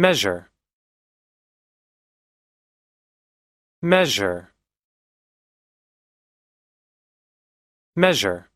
measure measure measure